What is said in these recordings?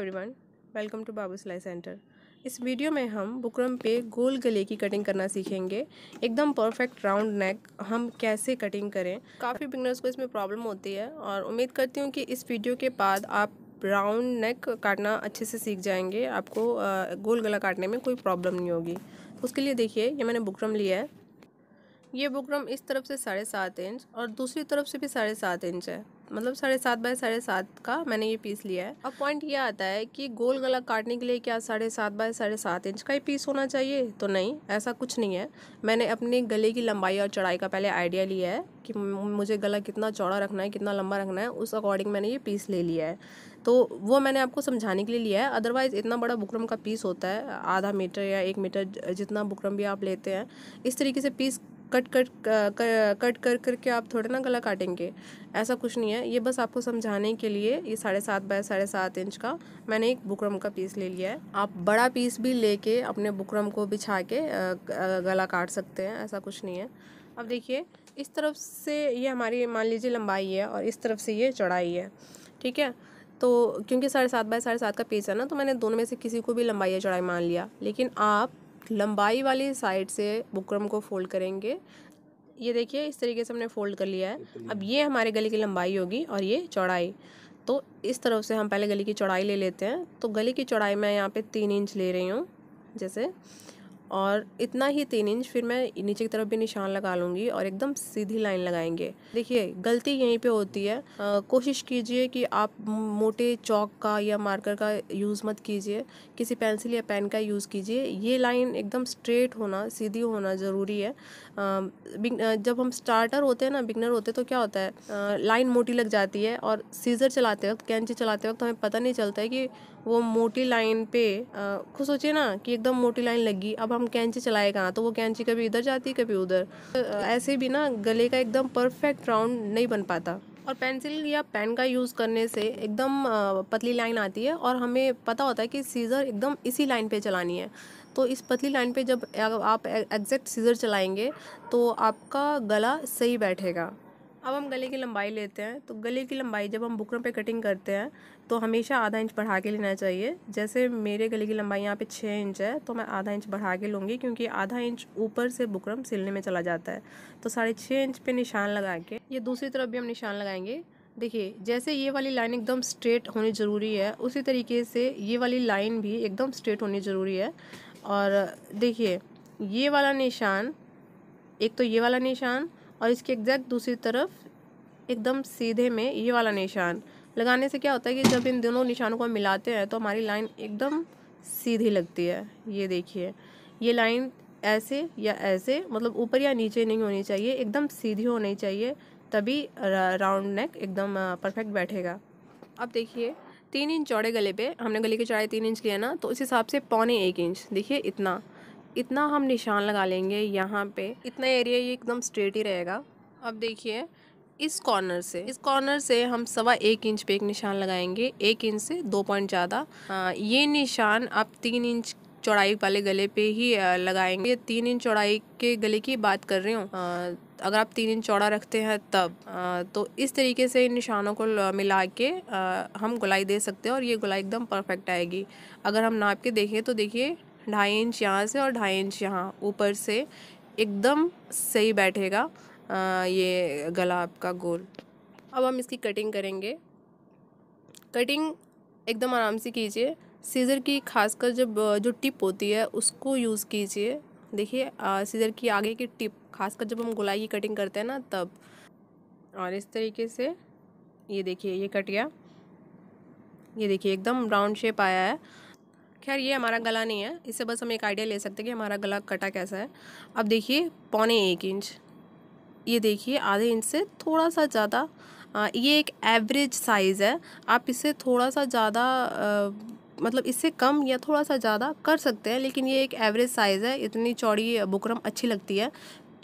everyone welcome to बाबू सिलाई centre इस video में हम बुकरम पे गोल गले की कटिंग करना सीखेंगे एकदम परफेक्ट राउंड नेक हम कैसे कटिंग करें काफ़ी बिगनर्स को इसमें प्रॉब्लम होती है और उम्मीद करती हूँ कि इस वीडियो के बाद आप राउंड नेक काटना अच्छे से सीख जाएंगे आपको गोल गला काटने में कोई प्रॉब्लम नहीं होगी उसके लिए देखिए ये मैंने बुकरम लिया है ये बुकरम इस तरफ से साढ़े सात इंच और दूसरी तरफ से भी साढ़े सात इंच है मतलब साढ़े सात बाय साढ़े सात का मैंने ये पीस लिया है अब पॉइंट ये आता है कि गोल गला काटने के लिए क्या साढ़े सात बाय साढ़े सात इंच का ही पीस होना चाहिए तो नहीं ऐसा कुछ नहीं है मैंने अपने गले की लंबाई और चौड़ाई का पहले आइडिया लिया है कि मुझे गला कितना चौड़ा रखना है कितना लंबा रखना है उस अकॉर्डिंग मैंने ये पीस ले लिया है तो वो मैंने आपको समझाने के लिए लिया है अदरवाइज़ इतना बड़ा बुकरम का पीस होता है आधा मीटर या एक मीटर जितना बुकरम भी आप लेते हैं इस तरीके से पीस कट कट कट कर करके आप थोड़ा ना गला काटेंगे ऐसा कुछ नहीं है ये बस आपको समझाने के लिए ये साढ़े सात बाय साढ़े सात इंच का मैंने एक बुकरम का पीस ले लिया है आप बड़ा पीस भी लेके अपने बुकरम को बिछा के गला काट सकते हैं ऐसा कुछ नहीं है अब देखिए इस तरफ से ये हमारी मान लीजिए लंबाई है और इस तरफ से ये चौड़ाई है ठीक है तो क्योंकि साढ़े सात बाय साढ़े सात का पीस है ना तो मैंने दोनों में से किसी को भी लंबाई या चौड़ाई मान लिया लेकिन आप लंबाई वाली साइड से बुकरम को फोल्ड करेंगे ये देखिए इस तरीके से हमने फोल्ड कर लिया है अब ये हमारे गले की लंबाई होगी और ये चौड़ाई तो इस तरफ से हम पहले गले की चौड़ाई ले लेते हैं तो गले की चौड़ाई मैं यहाँ पे तीन इंच ले रही हूँ जैसे और इतना ही तीन इंच फिर मैं नीचे की तरफ भी निशान लगा लूँगी और एकदम सीधी लाइन लगाएंगे देखिए गलती यहीं पे होती है आ, कोशिश कीजिए कि आप मोटे चौक का या मार्कर का यूज़ मत कीजिए किसी पेंसिल या पेन का यूज़ कीजिए ये लाइन एकदम स्ट्रेट होना सीधी होना ज़रूरी है आ, जब हम स्टार्टर होते हैं ना बिगनर होते तो क्या होता है आ, लाइन मोटी लग जाती है और सीज़र चलाते वक्त कैंची चलाते वक्त हमें पता नहीं चलता है कि वो मोटी लाइन पे खुद सोचिए ना कि एकदम मोटी लाइन लगी अब हम हम कैंची चलाए कहाँ तो वो कैंची कभी इधर जाती कभी उधर ऐसे भी ना गले का एकदम परफेक्ट राउंड नहीं बन पाता और पेंसिल या पेन का यूज़ करने से एकदम पतली लाइन आती है और हमें पता होता है कि सीज़र एकदम इसी लाइन पे चलानी है तो इस पतली लाइन पे जब आप एग्जैक्ट सीज़र चलाएंगे तो आपका गला सही बैठेगा अब हम गले की लंबाई लेते हैं तो गले की लंबाई जब हम बुकरम पे कटिंग करते हैं तो हमेशा आधा इंच बढ़ा के लेना चाहिए जैसे मेरे गले की लंबाई यहाँ पे छः इंच है तो मैं आधा इंच बढ़ा के लूँगी क्योंकि आधा इंच ऊपर से बुकरम सिलने में चला जाता है तो साढ़े छः इंच पे निशान लगा के ये दूसरी तरफ भी हम निशान लगाएंगे देखिए जैसे ये वाली लाइन एकदम स्ट्रेट होनी ज़रूरी है उसी तरीके से ये वाली लाइन भी एकदम स्ट्रेट होनी ज़रूरी है और देखिए ये वाला निशान एक तो ये वाला निशान और इसके एग्जैक्ट दूसरी तरफ एकदम सीधे में ये वाला निशान लगाने से क्या होता है कि जब इन दोनों निशानों को मिलाते हैं तो हमारी लाइन एकदम सीधी लगती है ये देखिए ये लाइन ऐसे या ऐसे मतलब ऊपर या नीचे नहीं होनी चाहिए एकदम सीधी होनी चाहिए तभी राउंड नेक एकदम परफेक्ट बैठेगा अब देखिए तीन इंच चौड़े गले पे हमने गले की चौड़ाई तीन इंच लिया ना तो उस हिसाब से पौने एक इंच देखिए इतना इतना हम निशान लगा लेंगे यहाँ पे इतना एरिया ये एकदम स्ट्रेट ही रहेगा अब देखिए इस कॉर्नर से इस कॉर्नर से हम सवा एक इंच पे एक निशान लगाएंगे एक इंच से दो पॉइंट ज़्यादा ये निशान आप तीन इंच चौड़ाई वाले गले पे ही लगाएंगे तीन इंच चौड़ाई के गले की बात कर रही हूँ अगर आप तीन इंच चौड़ा रखते हैं तब आ, तो इस तरीके से इन निशानों को मिला के आ, हम गुलाई दे सकते हैं और ये गुलाई एकदम परफेक्ट आएगी अगर हम नाप के देखें तो देखिए ढाई इंच यहाँ से और ढाई इंच यहाँ ऊपर से एकदम सही बैठेगा ये गला आपका गोल अब हम इसकी कटिंग करेंगे कटिंग एकदम आराम से कीजिए सीज़र की खासकर जब जो टिप होती है उसको यूज़ कीजिए देखिए सीज़र की आगे की टिप खासकर जब हम गुलाई की कटिंग करते हैं ना तब और इस तरीके से ये देखिए ये कट गया ये देखिए एकदम राउंड शेप आया है खैर ये हमारा गला नहीं है इससे बस हम एक आइडिया ले सकते हैं कि हमारा गला कटा कैसा है अब देखिए पौने एक इंच ये देखिए आधे इंच से थोड़ा सा ज़्यादा ये एक एवरेज साइज़ है आप इससे थोड़ा सा ज़्यादा मतलब इससे कम या थोड़ा सा ज़्यादा कर सकते हैं लेकिन ये एक एवरेज साइज़ है इतनी चौड़ी बुकरम अच्छी लगती है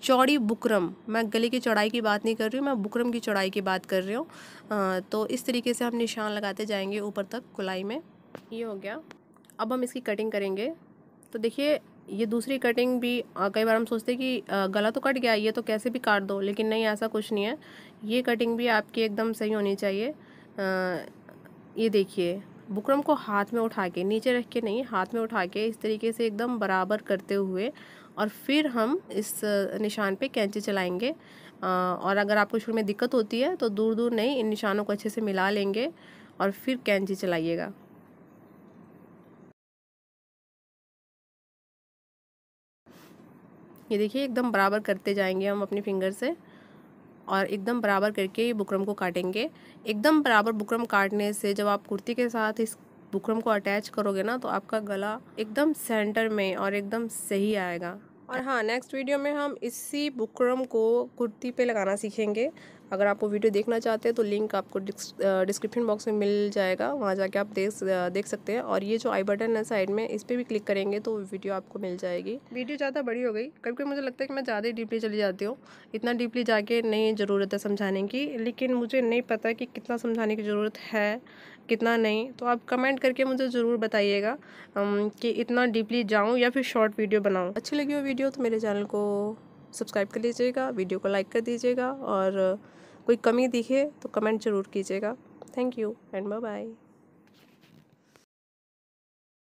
चौड़ी बुकरम मैं गले की चौड़ाई की बात नहीं कर रही हूँ मैं बुकरम की चौड़ाई की बात कर रही हूँ तो इस तरीके से हम निशान लगाते जाएंगे ऊपर तक कुलाई में ये हो गया अब हम इसकी कटिंग करेंगे तो देखिए ये दूसरी कटिंग भी कई बार हम सोचते हैं कि गला तो कट गया ये तो कैसे भी काट दो लेकिन नहीं ऐसा कुछ नहीं है ये कटिंग भी आपकी एकदम सही होनी चाहिए आ, ये देखिए बुकरम को हाथ में उठा के नीचे रख के नहीं हाथ में उठा के इस तरीके से एकदम बराबर करते हुए और फिर हम इस निशान पे कैंची चलाएंगे और अगर आपको शुरू में दिक्कत होती है तो दूर दूर नहीं इन निशानों को अच्छे से मिला लेंगे और फिर कैंची चलाइएगा ये देखिए एकदम बराबर करते जाएंगे हम अपनी फिंगर से और एकदम बराबर करके ये बुकरम को काटेंगे एकदम बराबर बुकरम काटने से जब आप कुर्ती के साथ इस बुकरम को अटैच करोगे ना तो आपका गला एकदम सेंटर में और एकदम सही आएगा और हाँ नेक्स्ट वीडियो में हम इसी बुकरम को कुर्ती पे लगाना सीखेंगे अगर आप वो वीडियो देखना चाहते हैं तो लिंक आपको डिस्क्रिप्शन बॉक्स में मिल जाएगा वहाँ जाके आप देख देख सकते हैं और ये जो आई बटन है साइड में इस पर भी क्लिक करेंगे तो वीडियो आपको मिल जाएगी वीडियो ज़्यादा बड़ी हो गई कभी कभी मुझे लगता है कि मैं ज़्यादा ही डीपली चली जाती हूँ इतना डीपली जाके नहीं ज़रूरत है समझाने की लेकिन मुझे नहीं पता कि कितना समझाने की ज़रूरत है कितना नहीं तो आप कमेंट करके मुझे ज़रूर बताइएगा कि इतना डीपली जाऊँ या फिर शॉर्ट वीडियो बनाऊँ अच्छी लगी हो वीडियो तो मेरे चैनल को सब्सक्राइब कर लीजिएगा वीडियो को लाइक कर दीजिएगा और कोई कमी दिखे तो कमेंट ज़रूर कीजिएगा thank you and bye bye